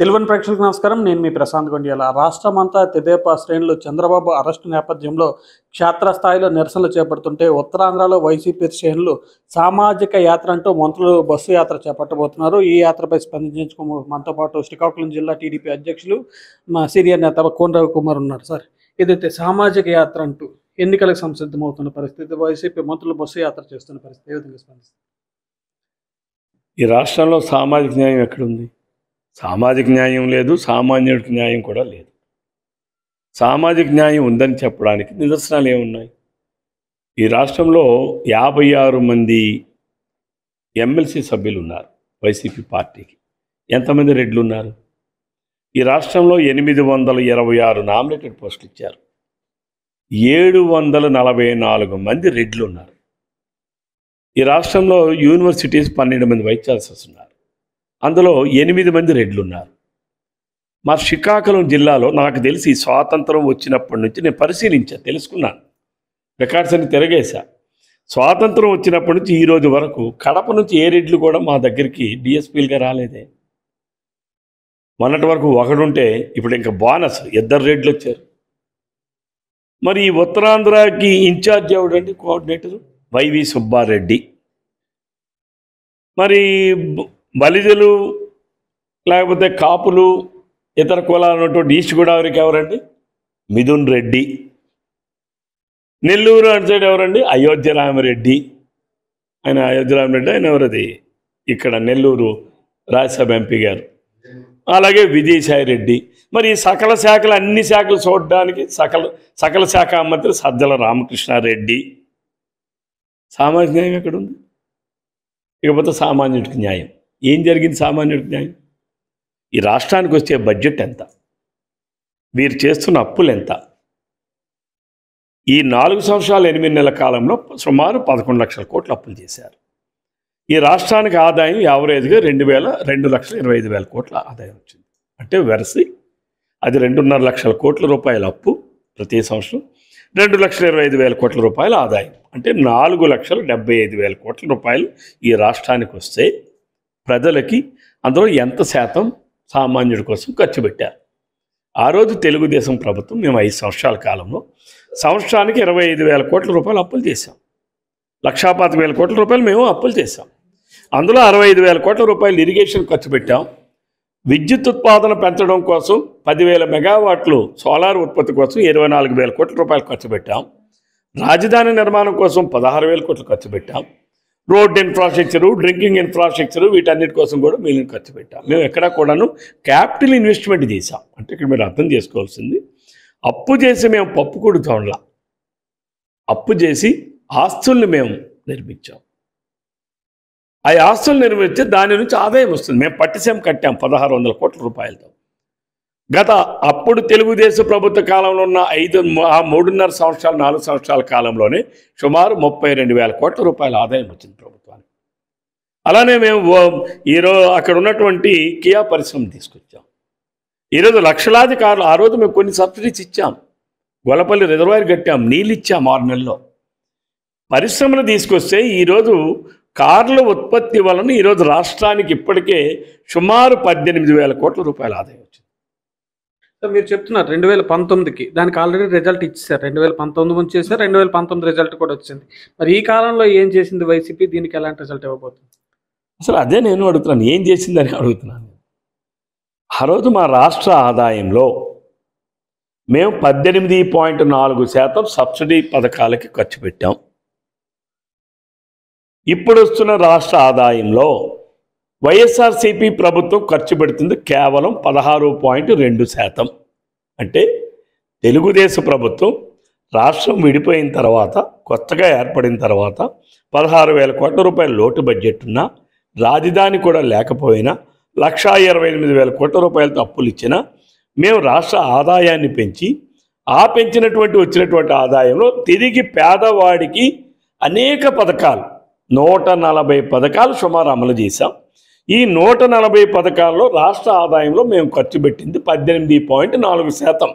తెలుగుని ప్రేక్షకులకు నమస్కారం నేను మీ ప్రశాంత్ గొండియాల అంతా తెదేపా శ్రేణులు చంద్రబాబు అరెస్టు నేపథ్యంలో క్షేత్రస్థాయిలో నిరసనలు చేపడుతుంటే ఉత్తరాంధ్రలో వైసీపీ శ్రేణులు సామాజిక యాత్ర అంటూ మంత్రులు బస్సు యాత్ర చేపట్టబోతున్నారు ఈ యాత్రపై స్పందించుకు మనతో పాటు శ్రీకాకుళం జిల్లా టీడీపీ అధ్యక్షులు మా సీనియర్ నేత కోనరావు కుమార్ ఉన్నారు సార్ ఏదైతే సామాజిక యాత్ర అంటూ ఎన్నికలకు సంసిద్ధమవుతున్న పరిస్థితి వైసీపీ మంత్రులు బస్సు యాత్ర చేస్తున్న పరిస్థితి ఏ విధంగా స్పందిస్తారు ఈ రాష్ట్రంలో సామాజిక న్యాయం ఎక్కడుంది సామాజిక న్యాయం లేదు సామాన్యుడికి న్యాయం కూడా లేదు సామాజిక న్యాయం ఉందని చెప్పడానికి నిదర్శనాలు ఏమున్నాయి ఈ రాష్ట్రంలో యాభై ఆరు మంది ఎమ్మెల్సీ సభ్యులు ఉన్నారు వైసీపీ పార్టీకి ఎంతమంది రెడ్లు ఉన్నారు ఈ రాష్ట్రంలో ఎనిమిది వందల ఇరవై ఆరు నామినేటెడ్ పోస్టులు ఇచ్చారు ఏడు వందల నలభై నాలుగు మంది రెడ్లు ఉన్నారు ఈ రాష్ట్రంలో యూనివర్సిటీస్ పన్నెండు మంది వైస్ ఛాన్సలర్స్ ఉన్నారు అందులో ఎనిమిది మంది రెడ్లు ఉన్నారు మా శ్రీకాకుళం జిల్లాలో నాకు తెలిసి స్వాతంత్రం వచ్చినప్పటి నుంచి నేను పరిశీలించా తెలుసుకున్నాను రికార్డ్స్ అని తిరగేశా స్వాతంత్రం వచ్చినప్పటి నుంచి ఈరోజు వరకు కడప నుంచి ఏ రెడ్లు కూడా మా దగ్గరికి డిఎస్పీలుగా రాలేదే మొన్నటి వరకు ఒకడుంటే ఇప్పుడు ఇంకా బోనస్ ఇద్దరు రెడ్లు వచ్చారు మరి ఈ ఉత్తరాంధ్రకి ఇన్ఛార్జ్ ఎవడండి కోఆర్డినేటర్ వైవి సుబ్బారెడ్డి మరి బలిజలు లేకపోతే కాపులు ఇతర కులాలు ఉన్నటువంటి ఈస్ట్ గోదావరికి ఎవరండి మిథున్ రెడ్డి నెల్లూరు అటు సైడ్ ఎవరండి అయోధ్య రామరెడ్డి ఆయన అయోధ్య రామరెడ్డి ఆయన ఎవరది ఇక్కడ నెల్లూరు రాజ్యసభ ఎంపీ గారు అలాగే విజయసాయి రెడ్డి మరి ఈ సకల శాఖలు అన్ని శాఖలు చూడడానికి సకల సకల శాఖ మంత్రి సజ్జల రామకృష్ణారెడ్డి సామాజిక న్యాయం ఎక్కడుంది ఇకపోతే సామాన్యుడికి న్యాయం ఏం జరిగింది సామాన్యుడి న్యాయం ఈ రాష్ట్రానికి వచ్చే బడ్జెట్ ఎంత వీరు చేస్తున్న అప్పులు ఎంత ఈ నాలుగు సంవత్సరాలు ఎనిమిది నెలల కాలంలో సుమారు పదకొండు లక్షల కోట్లు అప్పులు చేశారు ఈ రాష్ట్రానికి ఆదాయం యావరేజ్గా రెండు వేల రెండు లక్షల ఇరవై ఐదు వేల కోట్ల ఆదాయం వచ్చింది అంటే వెరసి అది రెండున్నర లక్షల కోట్ల రూపాయల అప్పు ప్రతి సంవత్సరం రెండు లక్షల ఇరవై ఐదు వేల కోట్ల రూపాయల ఆదాయం అంటే నాలుగు లక్షల డెబ్బై ఐదు వేల కోట్ల రూపాయలు ఈ రాష్ట్రానికి వస్తే ప్రజలకి అందులో ఎంత శాతం సామాన్యుడి కోసం ఖర్చు పెట్టారు ఆ రోజు తెలుగుదేశం ప్రభుత్వం మేము ఐదు సంవత్సరాల కాలంలో సంవత్సరానికి ఇరవై ఐదు వేల కోట్ల రూపాయలు అప్పులు చేశాం లక్షా పాతి వేల కోట్ల రూపాయలు మేము అప్పులు చేశాం అందులో అరవై ఐదు వేల కోట్ల రూపాయలు ఇరిగేషన్ ఖర్చు పెట్టాం విద్యుత్ ఉత్పాదన పెంచడం కోసం పదివేల మెగావాట్లు సోలార్ ఉత్పత్తి కోసం ఇరవై నాలుగు వేల కోట్ల రూపాయలు ఖర్చు పెట్టాం రాజధాని నిర్మాణం కోసం పదహారు వేల కోట్లు ఖర్చు పెట్టాం రోడ్ ఇన్ఫ్రాస్ట్రక్చరు డ్రింకింగ్ ఇన్ఫ్రాస్ట్రక్చరు వీటన్నిటి కోసం కూడా మిగిలిన ఖర్చు పెట్టాం మేము ఎక్కడా కూడాను క్యాపిటల్ ఇన్వెస్ట్మెంట్ చేసాం అంటే ఇక్కడ మీరు అర్థం చేసుకోవాల్సింది అప్పు చేసి మేము పప్పు కొడుతాంలా అప్పు చేసి ఆస్తుల్ని మేము నిర్మించాం ఆ ఆస్తులు నిర్మిస్తే దాని నుంచి ఆదాయం వస్తుంది మేము పట్టిసేం కట్టాం పదహారు వందల కోట్ల రూపాయలతో గత అప్పుడు తెలుగుదేశం ప్రభుత్వ కాలంలో ఉన్న ఐదు ఆ మూడున్నర సంవత్సరాలు నాలుగు సంవత్సరాల కాలంలోనే సుమారు ముప్పై రెండు వేల కోట్ల రూపాయల ఆదాయం వచ్చింది ప్రభుత్వానికి అలానే మేము ఈరోజు అక్కడ ఉన్నటువంటి కియా పరిశ్రమ తీసుకొచ్చాం ఈరోజు లక్షలాది కార్లు ఆ రోజు మేము కొన్ని సబ్సిడీస్ ఇచ్చాం గొల్లపల్లి రిజర్వాయర్ కట్టాం నీళ్ళు ఇచ్చాం ఆరు నెలల్లో పరిశ్రమలు తీసుకొస్తే ఈరోజు కార్ల ఉత్పత్తి వలన ఈరోజు రాష్ట్రానికి ఇప్పటికే సుమారు పద్దెనిమిది వేల కోట్ల రూపాయల ఆదాయం వచ్చింది సో మీరు చెప్తున్నారు రెండు వేల పంతొమ్మిదికి దానికి ఆల్రెడీ రిజల్ట్ ఇచ్చారు రెండు వేల పంతొమ్మిది నుంచి చేశారు రెండు వేల పంతొమ్మిది రిజల్ట్ కూడా వచ్చింది మరి ఈ కాలంలో ఏం చేసింది వైసీపీ దీనికి ఎలాంటి రిజల్ట్ ఇవ్వబోతుంది అసలు అదే నేను అడుగుతున్నాను ఏం చేసిందని అడుగుతున్నాను ఆ రోజు మా రాష్ట్ర ఆదాయంలో మేము పద్దెనిమిది పాయింట్ నాలుగు శాతం సబ్సిడీ పథకాలకి ఖర్చు పెట్టాం ఇప్పుడు వస్తున్న రాష్ట్ర ఆదాయంలో వైఎస్ఆర్సీపీ ప్రభుత్వం ఖర్చు పెడుతుంది కేవలం పదహారు పాయింట్ రెండు శాతం అంటే తెలుగుదేశం ప్రభుత్వం రాష్ట్రం విడిపోయిన తర్వాత కొత్తగా ఏర్పడిన తర్వాత పదహారు వేల కోట్ల రూపాయల లోటు బడ్జెట్ ఉన్నా రాజధాని కూడా లేకపోయినా లక్షా ఇరవై ఎనిమిది వేల కోట్ల రూపాయలతో అప్పులు ఇచ్చినా మేము రాష్ట్ర ఆదాయాన్ని పెంచి ఆ పెంచినటువంటి వచ్చినటువంటి ఆదాయంలో తిరిగి పేదవాడికి అనేక పథకాలు నూట నలభై పథకాలు సుమారు అమలు చేశాం ఈ నూట నలభై పథకాల్లో రాష్ట్ర ఆదాయంలో మేము ఖర్చు పెట్టింది పద్దెనిమిది పాయింట్ నాలుగు శాతం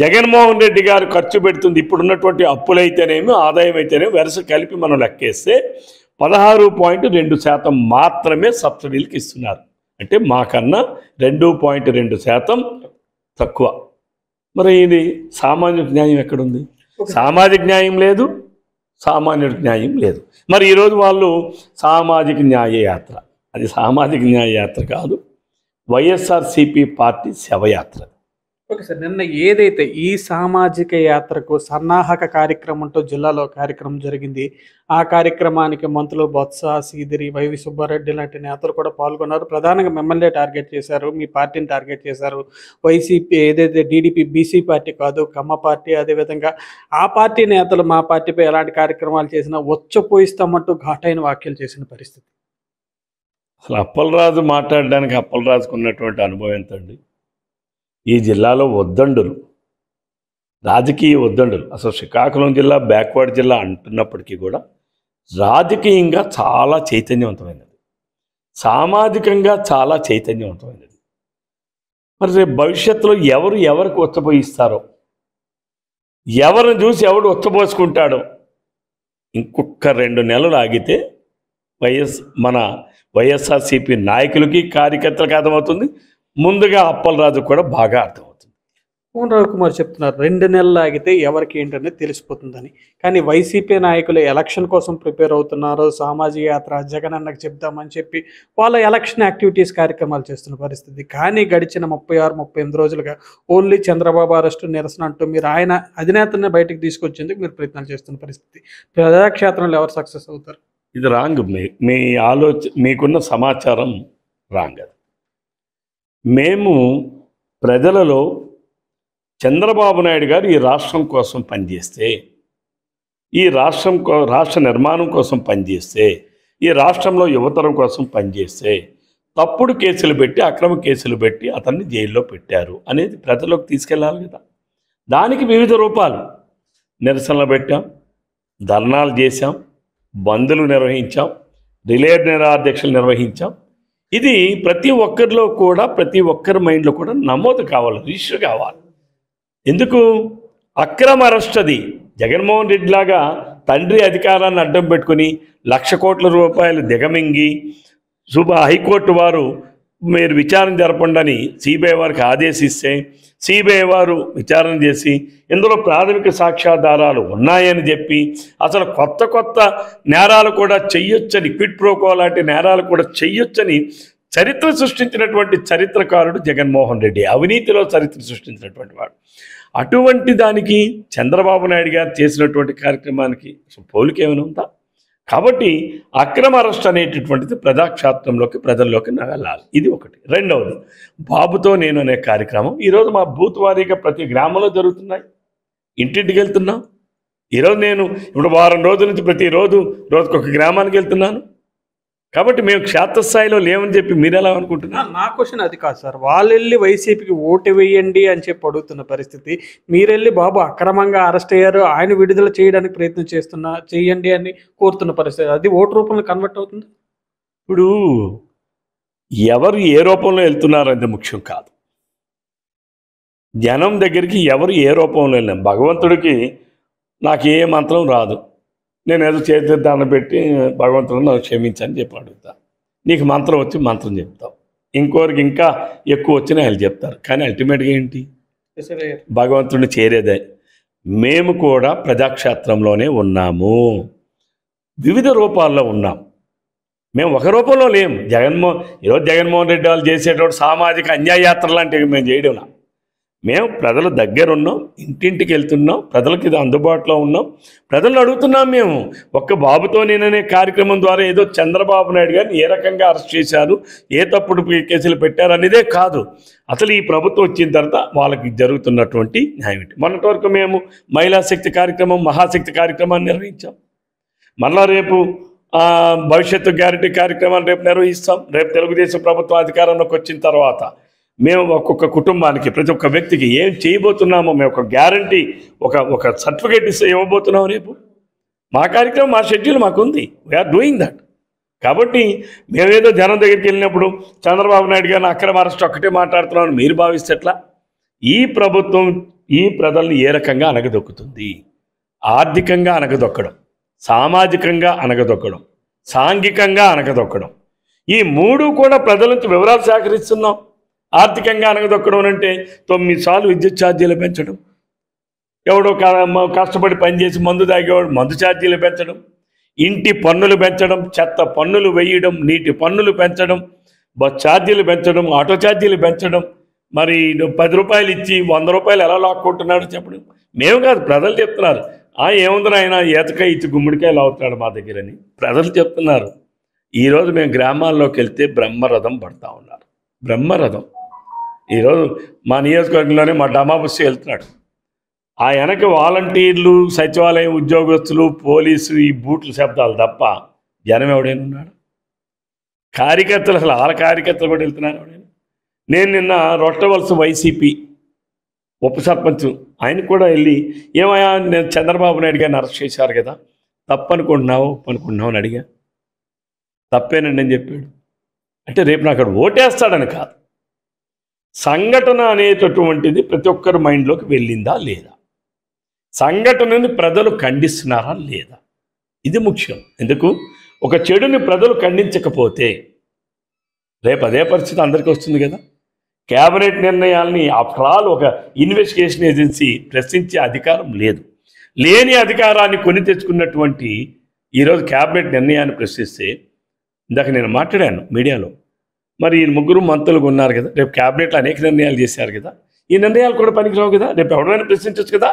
జగన్మోహన్ రెడ్డి గారు ఖర్చు పెడుతుంది ఇప్పుడున్నటువంటి అప్పులైతేనేమి ఆదాయం అయితేనేమి వరుస కలిపి మనం లెక్కేస్తే పదహారు పాయింట్ రెండు శాతం మాత్రమే సబ్సిడీలకు ఇస్తున్నారు అంటే మాకన్నా రెండు పాయింట్ రెండు శాతం తక్కువ మరి ఇది సామాజిక న్యాయం ఎక్కడుంది సామాజిక న్యాయం లేదు సామాన్యుడి న్యాయం లేదు మరి ఈరోజు వాళ్ళు సామాజిక న్యాయ యాత్ర అది సామాజిక న్యాయ యాత్ర కాదు వైఎస్ఆర్సిపి పార్టీ శవయాత్ర ఓకే సార్ నిన్న ఏదైతే ఈ సామాజిక యాత్రకు సన్నాహక కార్యక్రమంతో జిల్లాలో కార్యక్రమం జరిగింది ఆ కార్యక్రమానికి మంత్రులు బొత్స సీదిరి వైవి సుబ్బారెడ్డి లాంటి నేతలు కూడా పాల్గొన్నారు ప్రధానంగా మిమ్మల్నే టార్గెట్ చేశారు మీ పార్టీని టార్గెట్ చేశారు వైసీపీ ఏదైతే టీడీపీ బీసీ పార్టీ కాదు కమ్మ పార్టీ అదేవిధంగా ఆ పార్టీ నేతలు మా పార్టీపై ఎలాంటి కార్యక్రమాలు చేసినా వచ్చపోయిస్తామంటూ ఘాటైన వ్యాఖ్యలు చేసిన పరిస్థితి అసలు అప్పలరాజు మాట్లాడడానికి అప్పలరాజుకు ఉన్నటువంటి అనుభవం ఎంతండి ఈ జిల్లాలో వద్దండులు రాజకీయ వద్దండులు అసలు శ్రీకాకుళం జిల్లా బ్యాక్వర్డ్ జిల్లా అంటున్నప్పటికీ కూడా రాజకీయంగా చాలా చైతన్యవంతమైనది సామాజికంగా చాలా చైతన్యవంతమైనది మరి రేపు భవిష్యత్తులో ఎవరు ఎవరికి ఒత్తపోయిస్తారో ఎవరిని చూసి ఎవడు ఒత్తపోసుకుంటాడో ఇంకొక రెండు నెలలు ఆగితే వైఎస్ మన వైఎస్ఆర్సీపీ నాయకులకి కార్యకర్తలకు అర్థమవుతుంది ముందుగా అప్పలరాజు కూడా బాగా అర్థమవుతుంది మోహన్ రవికుమార్ కుమార్ చెప్తున్నారు రెండు నెలలు ఆగితే ఎవరికి ఏంటనేది తెలిసిపోతుందని కానీ వైసీపీ నాయకులు ఎలక్షన్ కోసం ప్రిపేర్ అవుతున్నారు సామాజిక యాత్ర జగన్ అన్నకు చెప్దామని చెప్పి వాళ్ళ ఎలక్షన్ యాక్టివిటీస్ కార్యక్రమాలు చేస్తున్న పరిస్థితి కానీ గడిచిన ముప్పై ఆరు ముప్పై ఎనిమిది రోజులుగా ఓన్లీ చంద్రబాబు అరెస్టు నిరసన అంటూ మీరు ఆయన అధినేతనే బయటకు తీసుకొచ్చేందుకు మీరు ప్రయత్నాలు చేస్తున్న పరిస్థితి ప్రజాక్షేత్రంలో ఎవరు సక్సెస్ అవుతారు ఇది రాంగ్ మీ మీ ఆలోచన మీకున్న సమాచారం రాంగ్ అది మేము ప్రజలలో చంద్రబాబు నాయుడు గారు ఈ రాష్ట్రం కోసం పనిచేస్తే ఈ రాష్ట్రం రాష్ట్ర నిర్మాణం కోసం పనిచేస్తే ఈ రాష్ట్రంలో యువతరం కోసం పనిచేస్తే తప్పుడు కేసులు పెట్టి అక్రమ కేసులు పెట్టి అతన్ని జైల్లో పెట్టారు అనేది ప్రజలకు తీసుకెళ్ళాలి కదా దానికి వివిధ రూపాలు నిరసనలు పెట్టాం ధర్నాలు చేశాం బంద్లు నిర్వహించాం రిలేడ్ నిరాధ్యక్షులు నిర్వహించాం ఇది ప్రతి ఒక్కరిలో కూడా ప్రతి ఒక్కరి మైండ్లో కూడా నమోదు కావాలి రిజిస్టర్ కావాలి ఎందుకు అక్రమ అరెస్ట్ అది జగన్మోహన్ రెడ్డి లాగా తండ్రి అధికారాన్ని అడ్డం పెట్టుకుని లక్ష కోట్ల రూపాయలు దిగమింగి సుబ హైకోర్టు వారు మీరు విచారణ జరపండి అని సిబిఐ వారికి ఆదేశిస్తే సిబిఐ వారు విచారణ చేసి ఇందులో ప్రాథమిక సాక్ష్యాధారాలు ఉన్నాయని చెప్పి అసలు కొత్త కొత్త నేరాలు కూడా చెయ్యొచ్చని క్విట్ ప్రోకో లాంటి నేరాలు కూడా చెయ్యొచ్చని చరిత్ర సృష్టించినటువంటి చరిత్రకారుడు జగన్మోహన్ రెడ్డి అవినీతిలో చరిత్ర సృష్టించినటువంటి వాడు అటువంటి దానికి చంద్రబాబు నాయుడు గారు చేసినటువంటి కార్యక్రమానికి పోలికేమైనా ఉందా కాబట్టి అక్రమ అరెస్ట్ అనేటటువంటిది ప్రజాక్షేత్రంలోకి ప్రజల్లోకి నగలాలి ఇది ఒకటి రెండవది బాబుతో నేను అనే కార్యక్రమం ఈరోజు మా బూత్ వారీగా ప్రతి గ్రామంలో జరుగుతున్నాయి ఇంటింటికి వెళ్తున్నాం ఈరోజు నేను ఇప్పుడు వారం రోజుల నుంచి ప్రతిరోజు రోజుకొక గ్రామానికి వెళ్తున్నాను కాబట్టి మేము క్షేత్రస్థాయిలో లేమని చెప్పి మీరు ఎలా అనుకుంటున్నారు నా క్వశ్చన్ అది కాదు సార్ వాళ్ళు వెళ్ళి వైసీపీకి ఓటు వేయండి అని చెప్పి అడుగుతున్న పరిస్థితి మీరెళ్ళి బాబు అక్రమంగా అరెస్ట్ అయ్యారు ఆయన విడుదల చేయడానికి ప్రయత్నం చేస్తున్నా చేయండి అని కోరుతున్న పరిస్థితి అది ఓటు రూపంలో కన్వర్ట్ అవుతుంది ఇప్పుడు ఎవరు ఏ రూపంలో వెళ్తున్నారు అనేది ముఖ్యం కాదు జనం దగ్గరికి ఎవరు ఏ రూపంలో వెళ్ళాం భగవంతుడికి నాకు ఏ మంత్రం రాదు నేను ఏదో చేతి దాన్ని పెట్టి భగవంతుడు నన్ను క్షమించని చెప్పి అడుగుతా నీకు మంత్రం వచ్చి మంత్రం చెప్తావు ఇంకోరికి ఇంకా ఎక్కువ వచ్చినా వాళ్ళు చెప్తారు కానీ అల్టిమేట్గా ఏంటి భగవంతుడిని చేరేదే మేము కూడా ప్రజాక్షేత్రంలోనే ఉన్నాము వివిధ రూపాల్లో ఉన్నాం మేము ఒక రూపంలో లేము జగన్మోహన్ ఈరోజు జగన్మోహన్ రెడ్డి వాళ్ళు చేసేటప్పుడు సామాజిక అన్యాయ యాత్ర లాంటివి మేము చేయడం మేము ప్రజల దగ్గర ఉన్నాం ఇంటింటికి వెళ్తున్నాం ప్రజలకు ఇది అందుబాటులో ఉన్నాం ప్రజలను అడుగుతున్నాం మేము ఒక్క బాబుతో నేననే కార్యక్రమం ద్వారా ఏదో చంద్రబాబు నాయుడు గారిని ఏ రకంగా అరెస్ట్ చేశారు ఏ తప్పుడు కేసులు పెట్టారు అనేదే కాదు అసలు ఈ ప్రభుత్వం వచ్చిన తర్వాత వాళ్ళకి జరుగుతున్నటువంటి న్యాయం ఏంటి మొన్నటి వరకు మేము మహిళా శక్తి కార్యక్రమం మహాశక్తి కార్యక్రమాన్ని నిర్వహించాం మళ్ళా రేపు భవిష్యత్తు గ్యారంటీ కార్యక్రమాన్ని రేపు నిర్వహిస్తాం రేపు తెలుగుదేశం ప్రభుత్వం అధికారంలోకి వచ్చిన తర్వాత మేము ఒక్కొక్క కుటుంబానికి ప్రతి ఒక్క వ్యక్తికి ఏం చేయబోతున్నామో మేము ఒక గ్యారంటీ ఒక ఒక సర్టిఫికేట్ ఇస్తే ఇవ్వబోతున్నాం రేపు మా కార్యక్రమం మా షెడ్యూల్ మాకుంది వీఆర్ డూయింగ్ దట్ కాబట్టి మేమేదో జనం దగ్గరికి వెళ్ళినప్పుడు చంద్రబాబు నాయుడు గారిని అక్రమ అరెస్ట్ ఒక్కటే మాట్లాడుతున్నామని మీరు భావిస్తే ఎట్లా ఈ ప్రభుత్వం ఈ ప్రజల్ని ఏ రకంగా అనగదొక్కుతుంది ఆర్థికంగా అనగదొక్కడం సామాజికంగా అనగదొక్కడం సాంఘికంగా అనగదొక్కడం ఈ మూడు కూడా ప్రజల నుంచి వివరాలు సేకరిస్తున్నాం ఆర్థికంగా అనగదొక్కడం అంటే తొమ్మిది సార్లు విద్యుత్ ఛార్జీలు పెంచడం ఎవడో కష్టపడి పనిచేసి మందు తాగేవాడు మందు ఛార్జీలు పెంచడం ఇంటి పన్నులు పెంచడం చెత్త పన్నులు వేయడం నీటి పన్నులు పెంచడం బస్ ఛార్జీలు పెంచడం ఆటో ఛార్జీలు పెంచడం మరి పది రూపాయలు ఇచ్చి వంద రూపాయలు ఎలా లాక్కుంటున్నాడు చెప్పడం మేము కాదు ప్రజలు చెప్తున్నారు ఆ ఏముందని ఆయన ఏతకాయ ఇచ్చి గుమ్మడికాయ లాగుతున్నాడు మా దగ్గరని ప్రజలు చెప్తున్నారు ఈరోజు మేము గ్రామాల్లోకి వెళ్తే బ్రహ్మరథం పడతా ఉన్నారు బ్రహ్మరథం ఈరోజు మా నియోజకవర్గంలోనే మా డమాబుస్సు వెళ్తున్నాడు ఆ వెనక వాలంటీర్లు సచివాలయ ఉద్యోగస్తులు పోలీసు ఈ బూట్ల శబ్దాలు తప్ప జనం ఎవడైనా ఉన్నాడు కార్యకర్తలు అసలు వాళ్ళ కార్యకర్తలు కూడా వెళ్తున్నారు ఎవడైనా నేను నిన్న రొట్టవలస వైసీపీ ఉప సర్పంచ్ ఆయన కూడా వెళ్ళి ఏమయ్యా నేను చంద్రబాబు నాయుడు గారిని అరెస్ట్ చేశారు కదా తప్పనుకుంటున్నావు ఒప్పనుకుంటున్నావు అని అడిగా తప్పేనండి అని చెప్పాడు అంటే రేపు నాకు అక్కడ ఓటేస్తాడని కాదు సంఘటన అనేటటువంటిది ప్రతి ఒక్కరి మైండ్లోకి వెళ్ళిందా లేదా సంఘటనని ప్రజలు ఖండిస్తున్నారా లేదా ఇది ముఖ్యం ఎందుకు ఒక చెడుని ప్రజలు ఖండించకపోతే రేపు అదే పరిస్థితి అందరికీ వస్తుంది కదా కేబినెట్ నిర్ణయాల్ని ఆఫ్టర్ ఆల్ ఒక ఇన్వెస్టిగేషన్ ఏజెన్సీ ప్రశ్నించే అధికారం లేదు లేని అధికారాన్ని కొని తెచ్చుకున్నటువంటి ఈరోజు కేబినెట్ నిర్ణయాన్ని ప్రశ్నిస్తే ఇందాక నేను మాట్లాడాను మీడియాలో మరి ఈ ముగ్గురు మంత్రులు ఉన్నారు కదా రేపు క్యాబినెట్లో అనేక నిర్ణయాలు చేశారు కదా ఈ నిర్ణయాలు కూడా పనికిరావు కదా రేపు ఎవరైనా ప్రశ్నించవచ్చు కదా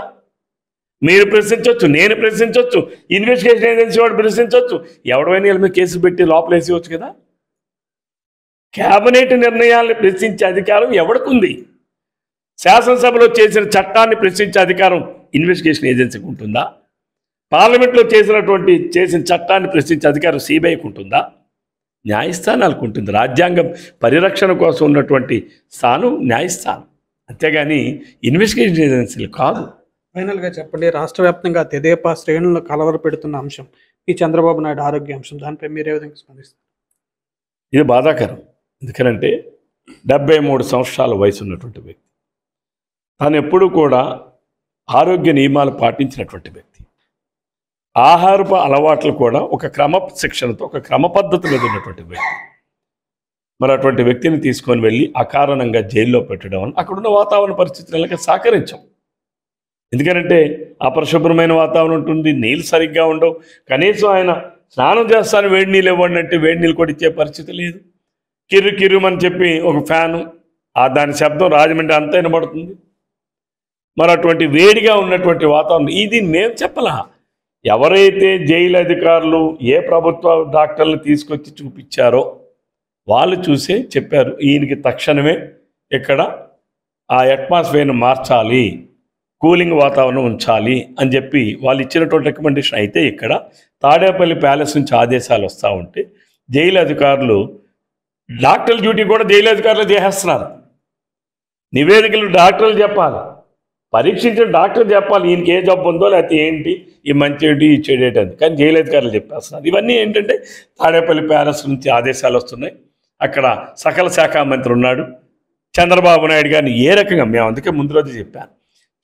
మీరు ప్రశ్నించవచ్చు నేను ప్రశ్నించవచ్చు ఇన్వెస్టిగేషన్ ఏజెన్సీ వాడు ప్రశ్నించవచ్చు ఎవడమైనా మీరు కేసు పెట్టి లోపల వచ్చు కదా క్యాబినెట్ నిర్ణయాన్ని ప్రశ్నించే అధికారం ఎవడికి శాసనసభలో చేసిన చట్టాన్ని ప్రశ్నించే అధికారం ఇన్వెస్టిగేషన్ ఏజెన్సీకి ఉంటుందా పార్లమెంట్లో చేసినటువంటి చేసిన చట్టాన్ని ప్రశ్నించే అధికారం సిబిఐకి ఉంటుందా న్యాయస్థానాలకు ఉంటుంది రాజ్యాంగం పరిరక్షణ కోసం ఉన్నటువంటి స్థానం న్యాయస్థానం అంతేగాని ఇన్వెస్టిగేషన్ ఏజెన్సీలు కాదు ఫైనల్గా చెప్పండి రాష్ట్ర వ్యాప్తంగా తెదేపా శ్రేణులను కలవర పెడుతున్న అంశం ఈ చంద్రబాబు నాయుడు ఆరోగ్య అంశం దానిపై మీరే విధంగా స్పందిస్తారు ఇది బాధాకరం ఎందుకనంటే డెబ్బై మూడు సంవత్సరాల వయసు ఉన్నటువంటి వ్యక్తి తాను ఎప్పుడూ కూడా ఆరోగ్య నియమాలు పాటించినటువంటి వ్యక్తి ఆహారపు అలవాట్లు కూడా ఒక క్రమ శిక్షణతో ఒక క్రమ పద్ధతి మీద ఉన్నటువంటి వ్యక్తి మరి అటువంటి వ్యక్తిని తీసుకొని వెళ్ళి అకారణంగా జైల్లో పెట్టడం వల్ల అక్కడున్న వాతావరణ పరిస్థితులకి సహకరించాం ఎందుకంటే అపరిశుభ్రమైన వాతావరణం ఉంటుంది నీళ్ళు సరిగ్గా ఉండవు కనీసం ఆయన స్నానం చేస్తాను వేడి నీళ్ళు ఇవ్వండి అంటే వేడి నీళ్ళు కూడా ఇచ్చే పరిస్థితి లేదు కిర్రు కిర్రుమని చెప్పి ఒక ఫ్యాను ఆ దాని శబ్దం రాజమండ్రి అంతా పడుతుంది మరి అటువంటి వేడిగా ఉన్నటువంటి వాతావరణం ఇది మేము చెప్పలే ఎవరైతే జైలు అధికారులు ఏ ప్రభుత్వ డాక్టర్లు తీసుకొచ్చి చూపించారో వాళ్ళు చూసే చెప్పారు ఈయనకి తక్షణమే ఇక్కడ ఆ అట్మాస్ఫియర్ని మార్చాలి కూలింగ్ వాతావరణం ఉంచాలి అని చెప్పి వాళ్ళు ఇచ్చినటువంటి రికమెండేషన్ అయితే ఇక్కడ తాడేపల్లి ప్యాలెస్ నుంచి ఆదేశాలు వస్తూ ఉంటే జైలు అధికారులు డాక్టర్ల డ్యూటీ కూడా జైలు అధికారులు చేసేస్తున్నారు నివేదికలు డాక్టర్లు చెప్పాలి పరీక్షించిన డాక్టర్ చెప్పాలి ఈయనకి ఏ జబ్బు ఉందో లేకపోతే ఏంటి ఈ మంచి ఏంటి ఈ చెడేటి అని కానీ జైలధికారులు చెప్పేస్తున్నారు ఇవన్నీ ఏంటంటే తాడేపల్లి ప్యాలెస్ నుంచి ఆదేశాలు వస్తున్నాయి అక్కడ సకల శాఖ మంత్రి ఉన్నాడు చంద్రబాబు నాయుడు గారిని ఏ రకంగా మేము అందుకే ముందు రోజు చెప్పాను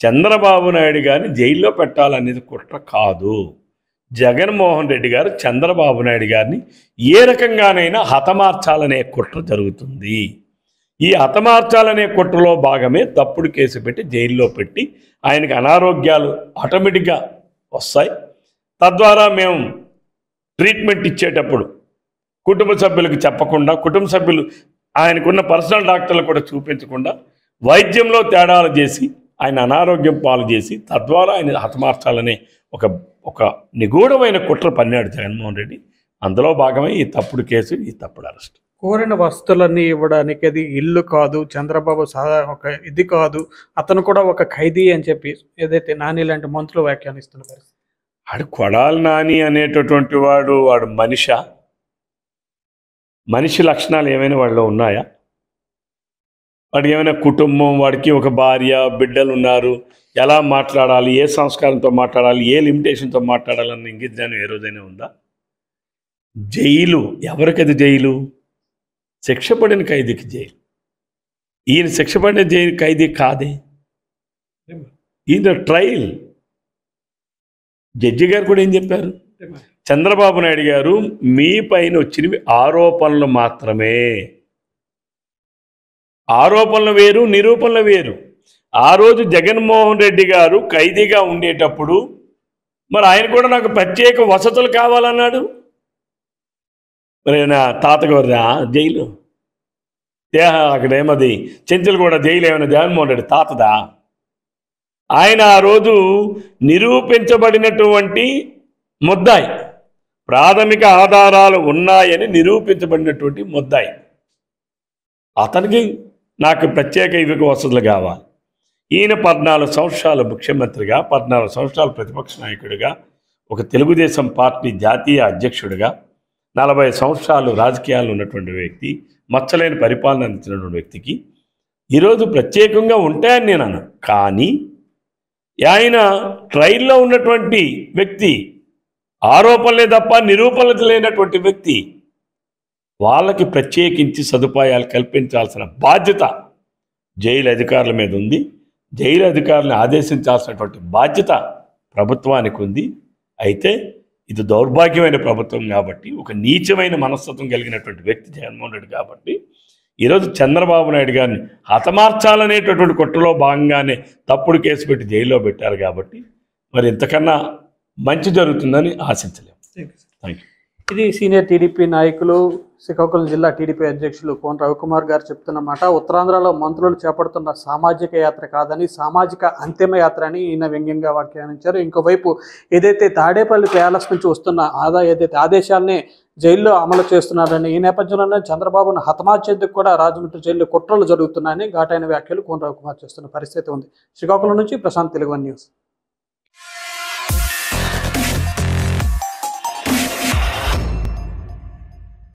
చంద్రబాబు నాయుడు గారిని జైల్లో పెట్టాలనేది కుట్ర కాదు జగన్మోహన్ రెడ్డి గారు చంద్రబాబు నాయుడు గారిని ఏ రకంగానైనా హతమార్చాలనే కుట్ర జరుగుతుంది ఈ హతమార్చాలనే కుట్రలో భాగమే తప్పుడు కేసు పెట్టి జైల్లో పెట్టి ఆయనకి అనారోగ్యాలు ఆటోమేటిక్గా వస్తాయి తద్వారా మేము ట్రీట్మెంట్ ఇచ్చేటప్పుడు కుటుంబ సభ్యులకు చెప్పకుండా కుటుంబ సభ్యులు ఆయనకున్న పర్సనల్ డాక్టర్లు కూడా చూపించకుండా వైద్యంలో తేడాలు చేసి ఆయన అనారోగ్యం పాలు చేసి తద్వారా ఆయన హతమార్చాలనే ఒక ఒక నిగూఢమైన కుట్ర పన్నాడు జగన్మోహన్ రెడ్డి అందులో భాగమే ఈ తప్పుడు కేసు ఈ తప్పుడు అరెస్టు కోరిన వస్తువులన్నీ ఇవ్వడానికి అది ఇల్లు కాదు చంద్రబాబు సహా ఒక ఇది కాదు అతను కూడా ఒక ఖైదీ అని చెప్పి ఏదైతే నాని లాంటి మంత్రులు వ్యాఖ్యానిస్తున్న పరిస్థితి ఆడు కొడాలి నాని అనేటటువంటి వాడు వాడు మనిష మనిషి లక్షణాలు ఏమైనా వాళ్ళు ఉన్నాయా వాడికి ఏమైనా కుటుంబం వాడికి ఒక భార్య బిడ్డలు ఉన్నారు ఎలా మాట్లాడాలి ఏ సంస్కారంతో మాట్లాడాలి ఏ లిమిటేషన్తో మాట్లాడాలన్న ఇంగిద్దాను ఏ రోజైనా ఉందా జైలు ఎవరికది జైలు శిక్షపడిన ఖైదీకి జైలు ఈయన శిక్షపడిన జైలు ఖైదీ కాదే ఈయన ట్రయల్ జడ్జి గారు కూడా ఏం చెప్పారు చంద్రబాబు నాయుడు గారు మీ పైన వచ్చినవి ఆరోపణలు మాత్రమే ఆరోపణలు వేరు నిరూపణలు వేరు ఆ రోజు జగన్మోహన్ రెడ్డి గారు ఖైదీగా ఉండేటప్పుడు మరి ఆయన కూడా నాకు ప్రత్యేక వసతులు కావాలన్నాడు మరి నా తాతగారిదా జైలు దేహ చెంచలు కూడా జైలు ఏమైనా జగన్మోహన్ రెడ్డి తాతదా ఆయన ఆ రోజు నిరూపించబడినటువంటి ముద్దాయి ప్రాథమిక ఆధారాలు ఉన్నాయని నిరూపించబడినటువంటి ముద్దాయి అతనికి నాకు ప్రత్యేక ఇవి వసతులు కావాలి ఈయన పద్నాలుగు సంవత్సరాలు ముఖ్యమంత్రిగా పద్నాలుగు సంవత్సరాలు ప్రతిపక్ష నాయకుడిగా ఒక తెలుగుదేశం పార్టీ జాతీయ అధ్యక్షుడిగా నలభై సంవత్సరాలు రాజకీయాలు ఉన్నటువంటి వ్యక్తి మచ్చలేని పరిపాలన అందించినటువంటి వ్యక్తికి ఈరోజు ప్రత్యేకంగా ఉంటాయని నేను అన్నా కానీ ఆయన ట్రైల్లో ఉన్నటువంటి వ్యక్తి ఆరోపణలే తప్ప నిరూపణలు లేనటువంటి వ్యక్తి వాళ్ళకి ప్రత్యేకించి సదుపాయాలు కల్పించాల్సిన బాధ్యత జైలు అధికారుల మీద ఉంది జైలు అధికారులను ఆదేశించాల్సినటువంటి బాధ్యత ప్రభుత్వానికి ఉంది అయితే ఇది దౌర్భాగ్యమైన ప్రభుత్వం కాబట్టి ఒక నీచమైన మనస్తత్వం కలిగినటువంటి వ్యక్తి జగన్మోహన్ రెడ్డి కాబట్టి ఈరోజు చంద్రబాబు నాయుడు గారిని హతమార్చాలనేటటువంటి కుట్రలో భాగంగానే తప్పుడు కేసు పెట్టి జైల్లో పెట్టారు కాబట్టి మరి ఇంతకన్నా మంచి జరుగుతుందని ఆశించలేము థ్యాంక్ యూ ఇది సీనియర్ టీడీపీ నాయకులు శ్రీకాకుళం జిల్లా టీడీపీ అధ్యక్షులు కోన రవికుమార్ గారు చెప్తున్నమాట ఉత్తరాంధ్రలో మంత్రులు చేపడుతున్న సామాజిక యాత్ర కాదని సామాజిక అంతిమ యాత్ర అని ఈయన వ్యంగ్యంగా వ్యాఖ్యానించారు ఇంకోవైపు ఏదైతే తాడేపల్లి ప్యాలెస్ నుంచి వస్తున్న ఆదా ఏదైతే ఆదేశాలనే జైల్లో అమలు చేస్తున్నారని ఈ నేపథ్యంలోనే చంద్రబాబును హతమార్చేందుకు కూడా రాజమండ్రి జైల్లో కుట్రలు జరుగుతున్నాయని ఘాటైన వ్యాఖ్యలు కోన రవికుమార్ చేస్తున్న పరిస్థితి ఉంది శ్రీకాకుళం నుంచి ప్రశాంత్ తెలుగు న్యూస్